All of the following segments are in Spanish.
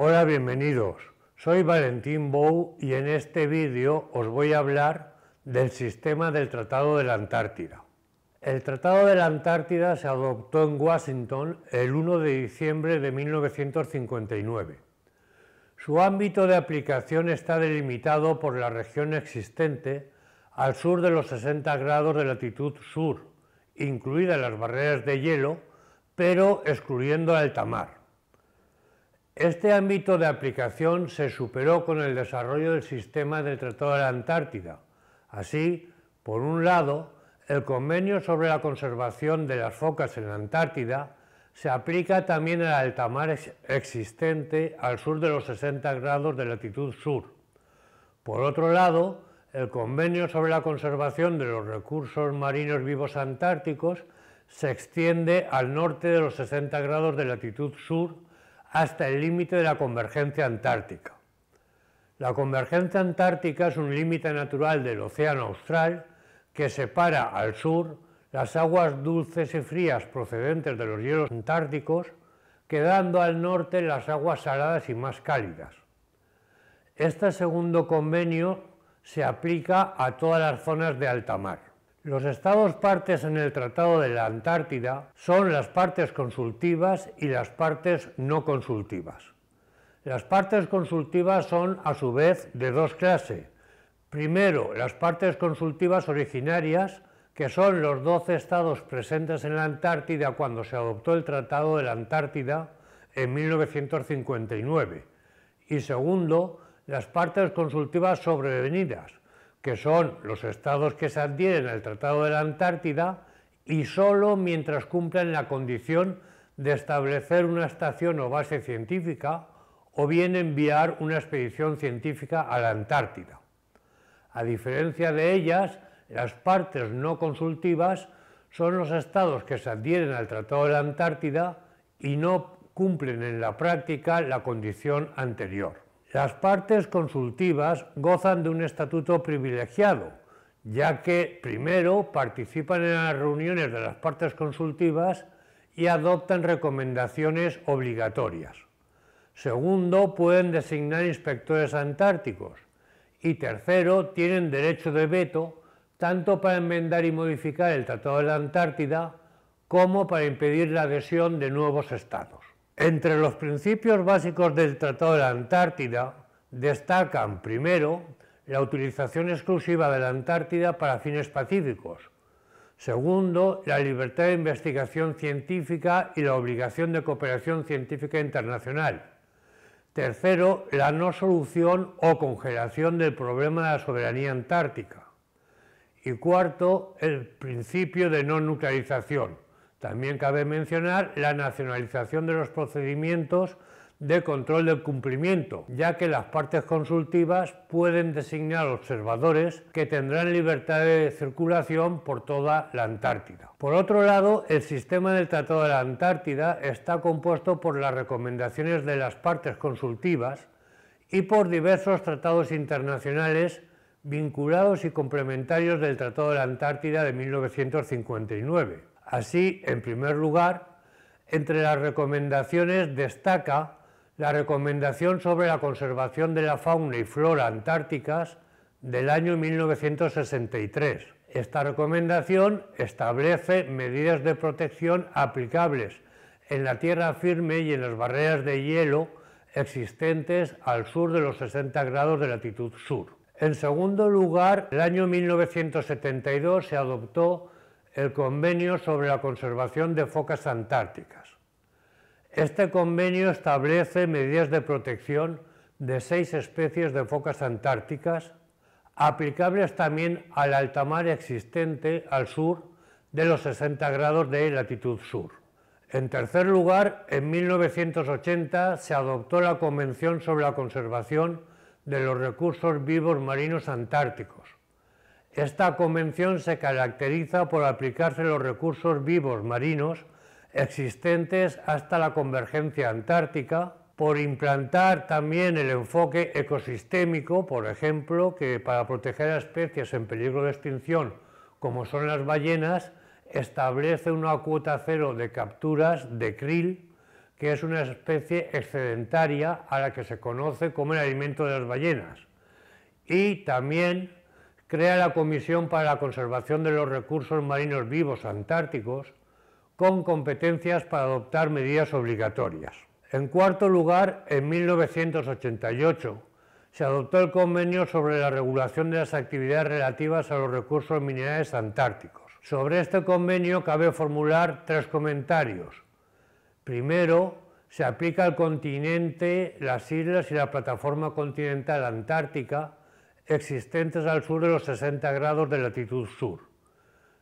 Hola, bienvenidos. Soy Valentín Bou y en este vídeo os voy a hablar del sistema del Tratado de la Antártida. El Tratado de la Antártida se adoptó en Washington el 1 de diciembre de 1959. Su ámbito de aplicación está delimitado por la región existente al sur de los 60 grados de latitud sur, incluidas las barreras de hielo, pero excluyendo alta mar. Este ámbito de aplicación se superó con el desarrollo del sistema del Tratado de la Antártida. Así, por un lado, el Convenio sobre la Conservación de las Focas en la Antártida se aplica también al mar existente al sur de los 60 grados de latitud sur. Por otro lado, el Convenio sobre la Conservación de los Recursos Marinos Vivos Antárticos se extiende al norte de los 60 grados de latitud sur hasta el límite de la convergencia antártica. La convergencia antártica es un límite natural del Océano Austral que separa al sur las aguas dulces y frías procedentes de los hielos antárticos, quedando al norte las aguas saladas y más cálidas. Este segundo convenio se aplica a todas las zonas de alta mar. Los estados partes en el Tratado de la Antártida son las partes consultivas y las partes no consultivas. Las partes consultivas son, a su vez, de dos clases. Primero, las partes consultivas originarias, que son los 12 estados presentes en la Antártida cuando se adoptó el Tratado de la Antártida en 1959. Y segundo, las partes consultivas sobrevenidas, que son los estados que se adhieren al Tratado de la Antártida y solo mientras cumplan la condición de establecer una estación o base científica o bien enviar una expedición científica a la Antártida. A diferencia de ellas, las partes no consultivas son los estados que se adhieren al Tratado de la Antártida y no cumplen en la práctica la condición anterior. Las partes consultivas gozan de un estatuto privilegiado, ya que primero participan en las reuniones de las partes consultivas y adoptan recomendaciones obligatorias. Segundo, pueden designar inspectores antárticos. Y tercero, tienen derecho de veto tanto para enmendar y modificar el Tratado de la Antártida como para impedir la adhesión de nuevos estados. Entre los principios básicos del Tratado de la Antártida destacan, primero, la utilización exclusiva de la Antártida para fines pacíficos. Segundo, la libertad de investigación científica y la obligación de cooperación científica internacional. Tercero, la no solución o congelación del problema de la soberanía antártica. Y cuarto, el principio de no nuclearización. También cabe mencionar la nacionalización de los procedimientos de control del cumplimiento, ya que las partes consultivas pueden designar observadores que tendrán libertad de circulación por toda la Antártida. Por otro lado, el sistema del Tratado de la Antártida está compuesto por las recomendaciones de las partes consultivas y por diversos tratados internacionales vinculados y complementarios del Tratado de la Antártida de 1959. Así, en primer lugar, entre las recomendaciones destaca la recomendación sobre la conservación de la fauna y flora antárticas del año 1963. Esta recomendación establece medidas de protección aplicables en la tierra firme y en las barreras de hielo existentes al sur de los 60 grados de latitud sur. En segundo lugar, el año 1972 se adoptó el Convenio sobre la Conservación de Focas Antárticas. Este convenio establece medidas de protección de seis especies de focas antárticas, aplicables también al altamar existente al sur de los 60 grados de latitud sur. En tercer lugar, en 1980 se adoptó la Convención sobre la Conservación de los Recursos Vivos Marinos Antárticos, esta convención se caracteriza por aplicarse los recursos vivos marinos existentes hasta la convergencia antártica, por implantar también el enfoque ecosistémico, por ejemplo, que para proteger a especies en peligro de extinción, como son las ballenas, establece una cuota cero de capturas de krill, que es una especie excedentaria a la que se conoce como el alimento de las ballenas. Y también crea la Comisión para la Conservación de los Recursos Marinos Vivos Antárticos con competencias para adoptar medidas obligatorias. En cuarto lugar, en 1988 se adoptó el convenio sobre la regulación de las actividades relativas a los recursos minerales antárticos. Sobre este convenio cabe formular tres comentarios. Primero, se aplica al continente, las islas y la plataforma continental antártica existentes al sur de los 60 grados de latitud sur.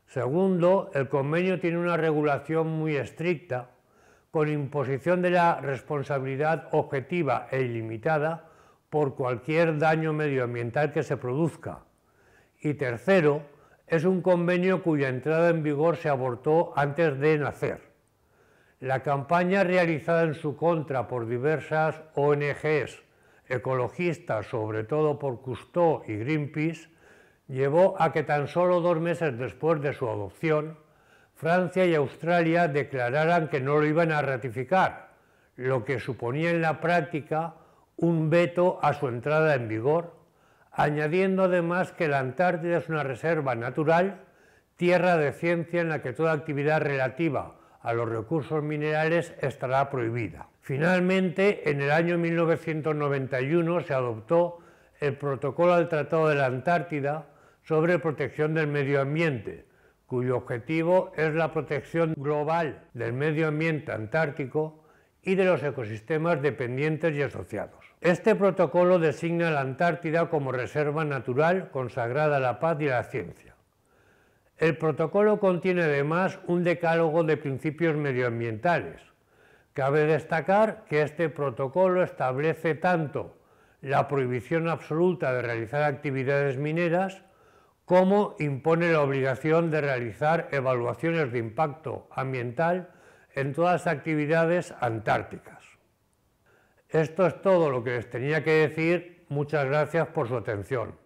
Segundo, el convenio tiene una regulación muy estricta, con imposición de la responsabilidad objetiva e ilimitada por cualquier daño medioambiental que se produzca. Y tercero, es un convenio cuya entrada en vigor se abortó antes de nacer. La campaña realizada en su contra por diversas ONGs ecologista sobre todo por Cousteau y Greenpeace, llevó a que tan solo dos meses después de su adopción, Francia y Australia declararan que no lo iban a ratificar, lo que suponía en la práctica un veto a su entrada en vigor, añadiendo además que la Antártida es una reserva natural, tierra de ciencia en la que toda actividad relativa a los recursos minerales estará prohibida. Finalmente, en el año 1991 se adoptó el protocolo al Tratado de la Antártida sobre protección del medio ambiente, cuyo objetivo es la protección global del medio ambiente antártico y de los ecosistemas dependientes y asociados. Este protocolo designa a la Antártida como reserva natural consagrada a la paz y a la ciencia. El protocolo contiene además un decálogo de principios medioambientales. Cabe destacar que este protocolo establece tanto la prohibición absoluta de realizar actividades mineras como impone la obligación de realizar evaluaciones de impacto ambiental en todas las actividades antárticas. Esto es todo lo que les tenía que decir. Muchas gracias por su atención.